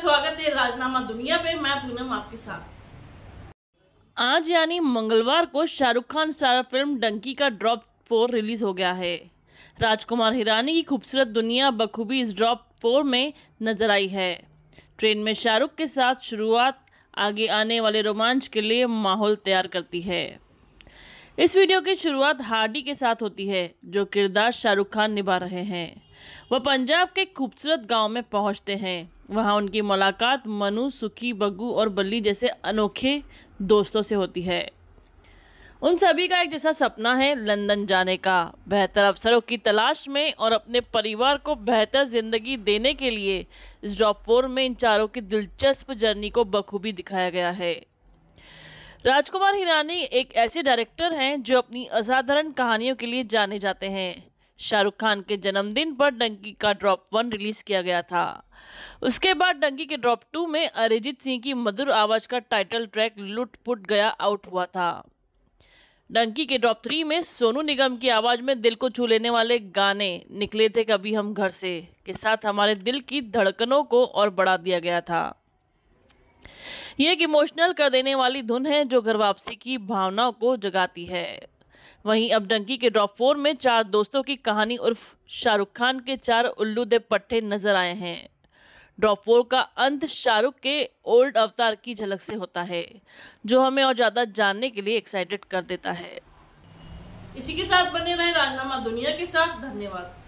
स्वागत है राजनामा दुनिया पे मैं पूनम आपके साथ आज यानी मंगलवार को शाहरुख खान स्टार फिल्म डंकी का ड्रॉप फोर रिलीज हो गया है राजकुमार हिरानी की खूबसूरत दुनिया बखूबी इस ड्रॉप फोर में नजर आई है ट्रेन में शाहरुख के साथ शुरुआत आगे आने वाले रोमांच के लिए माहौल तैयार करती है इस वीडियो की शुरुआत हार्डी के साथ होती है जो किरदार शाहरुख खान निभा रहे हैं वह पंजाब के खूबसूरत गांव में पहुंचते हैं वहाँ उनकी मुलाकात मनु सुखी बग्गू और बल्ली जैसे अनोखे दोस्तों से होती है उन सभी का एक जैसा सपना है लंदन जाने का बेहतर अवसरों की तलाश में और अपने परिवार को बेहतर ज़िंदगी देने के लिए इस ड्रॉप में इन चारों की दिलचस्प जर्नी को बखूबी दिखाया गया है राजकुमार हिरानी एक ऐसे डायरेक्टर हैं जो अपनी असाधारण कहानियों के लिए जाने जाते हैं शाहरुख खान के जन्मदिन पर डंकी का ड्रॉप वन रिलीज किया गया था उसके बाद डंकी के ड्रॉप टू में अरिजीत सिंह की मधुर आवाज का title track Lutt Putt Gaya out हुआ था डंकी के ड्रॉप थ्री में सोनू निगम की आवाज में दिल को छू लेने वाले गाने निकले थे कभी हम घर से के साथ हमारे दिल की धड़कनों को और बढ़ा दिया गया था ये एक इमोशनल कर देने वाली धुन है जो घर वापसी की भावनाओं को जगाती है वहीं अब डंकी के ड्रॉप फोर में चार दोस्तों की कहानी उर्फ शाहरुख खान के चार उल्लू दे पट्टे नजर आए हैं ड्रॉप फोर का अंत शाहरुख के ओल्ड अवतार की झलक से होता है जो हमें और ज़्यादा जानने के लिए एक्साइटेड कर देता है इसी के साथ बने रहे राजनामा दुनिया के साथ धन्यवाद